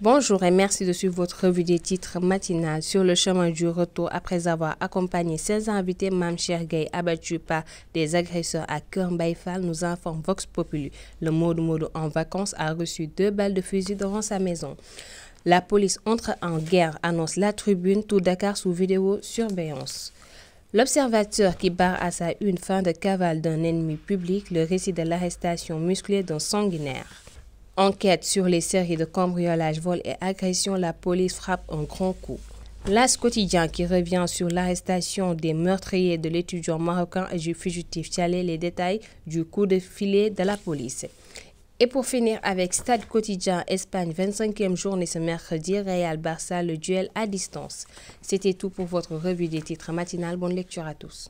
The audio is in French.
Bonjour et merci de suivre votre revue des titres matinale sur le chemin du retour après avoir accompagné 16 invités Mam Chergay abattue par des agresseurs à Kermbaïfal, nous informe Vox Populi. Le mode mode en vacances a reçu deux balles de fusil devant sa maison. La police entre en guerre, annonce la tribune, tout Dakar sous vidéo-surveillance. L'observateur qui barre à sa une fin de cavale d'un ennemi public le récit de l'arrestation musclée d'un sanguinaire. Enquête sur les séries de cambriolage, vol et agressions, la police frappe un grand coup. L'As quotidien qui revient sur l'arrestation des meurtriers de l'étudiant marocain et du fugitif chalet les détails du coup de filet de la police. Et pour finir avec Stade quotidien Espagne, 25e journée ce mercredi, Real Barça, le duel à distance. C'était tout pour votre revue des titres matinales. Bonne lecture à tous.